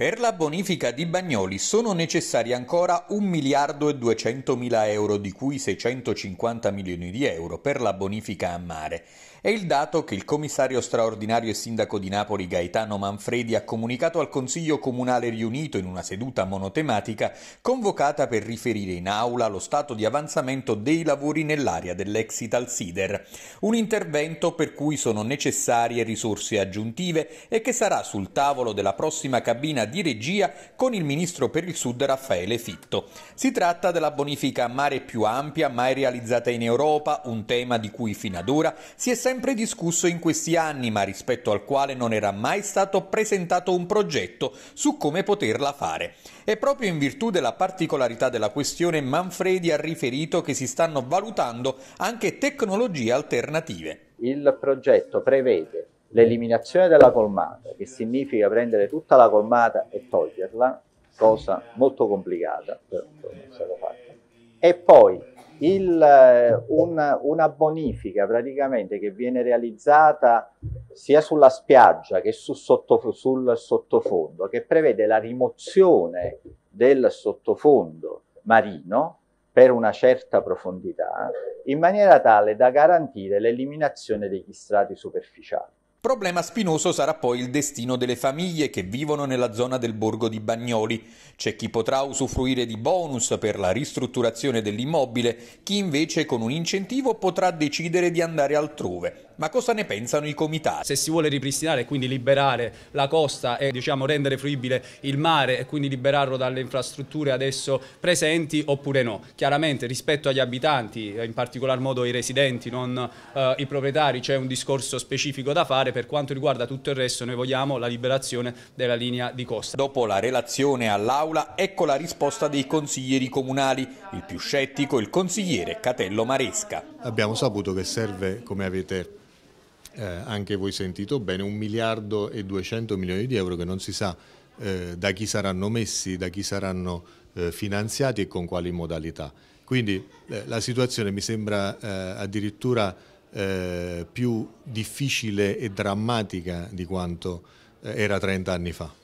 Per la bonifica di Bagnoli sono necessari ancora 1 miliardo e 200 mila euro, di cui 650 milioni di euro per la bonifica a mare. È il dato che il commissario straordinario e sindaco di Napoli Gaetano Manfredi ha comunicato al Consiglio Comunale riunito in una seduta monotematica convocata per riferire in aula lo stato di avanzamento dei lavori nell'area dell'Exit al Sider. Un intervento per cui sono necessarie risorse aggiuntive e che sarà sul tavolo della prossima cabina di regia con il ministro per il Sud Raffaele Fitto. Si tratta della bonifica a mare più ampia mai realizzata in Europa, un tema di cui fino ad ora si è sempre discusso in questi anni, ma rispetto al quale non era mai stato presentato un progetto su come poterla fare. E proprio in virtù della particolarità della questione, Manfredi ha riferito che si stanno valutando anche tecnologie alternative. Il progetto prevede l'eliminazione della colmata, che significa prendere tutta la colmata e toglierla, cosa molto complicata, però è stata fatta, e poi il, eh, una, una bonifica praticamente che viene realizzata sia sulla spiaggia che su sotto, sul sottofondo, che prevede la rimozione del sottofondo marino per una certa profondità, in maniera tale da garantire l'eliminazione degli strati superficiali. Problema spinoso sarà poi il destino delle famiglie che vivono nella zona del borgo di Bagnoli. C'è chi potrà usufruire di bonus per la ristrutturazione dell'immobile, chi invece con un incentivo potrà decidere di andare altrove. Ma cosa ne pensano i comitati? Se si vuole ripristinare e quindi liberare la costa e diciamo, rendere fruibile il mare e quindi liberarlo dalle infrastrutture adesso presenti oppure no. Chiaramente rispetto agli abitanti, eh, in particolar modo i residenti, non eh, i proprietari, c'è un discorso specifico da fare. Per quanto riguarda tutto il resto noi vogliamo la liberazione della linea di costa. Dopo la relazione all'Aula ecco la risposta dei consiglieri comunali. Il più scettico il consigliere Catello Maresca. Abbiamo saputo che serve, come avete eh, anche voi sentito bene, un miliardo e 200 milioni di euro che non si sa eh, da chi saranno messi, da chi saranno eh, finanziati e con quali modalità. Quindi eh, la situazione mi sembra eh, addirittura eh, più difficile e drammatica di quanto era 30 anni fa.